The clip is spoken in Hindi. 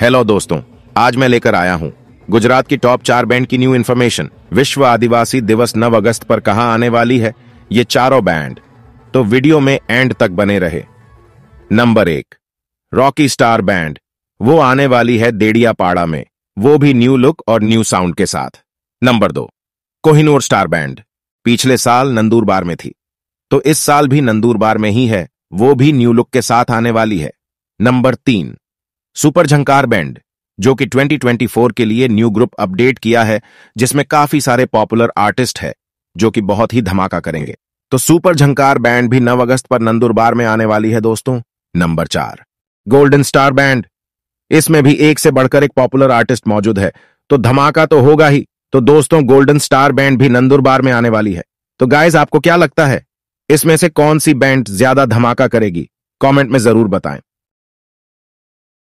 हेलो दोस्तों आज मैं लेकर आया हूं गुजरात की टॉप चार बैंड की न्यू इन्फॉर्मेशन विश्व आदिवासी दिवस 9 अगस्त पर कहा आने वाली है ये चारों बैंड तो वीडियो में एंड तक बने रहे नंबर एक रॉकी स्टार बैंड वो आने वाली है देड़िया पाड़ा में वो भी न्यू लुक और न्यू साउंड के साथ नंबर दो कोहिनूर स्टार बैंड पिछले साल नंदूरबार में थी तो इस साल भी नंदूरबार में ही है वो भी न्यू लुक के साथ आने वाली है नंबर तीन सुपर झंकार बैंड जो कि 2024 के लिए न्यू ग्रुप अपडेट किया है जिसमें काफी सारे पॉपुलर आर्टिस्ट है जो कि बहुत ही धमाका करेंगे तो सुपर झंकार बैंड भी 9 अगस्त पर नंदुरबार में आने वाली है दोस्तों नंबर चार गोल्डन स्टार बैंड इसमें भी एक से बढ़कर एक पॉपुलर आर्टिस्ट मौजूद है तो धमाका तो होगा ही तो दोस्तों गोल्डन स्टार बैंड भी नंदुरबार में आने वाली है तो गाइज आपको क्या लगता है इसमें से कौन सी बैंड ज्यादा धमाका करेगी कमेंट में जरूर बताएं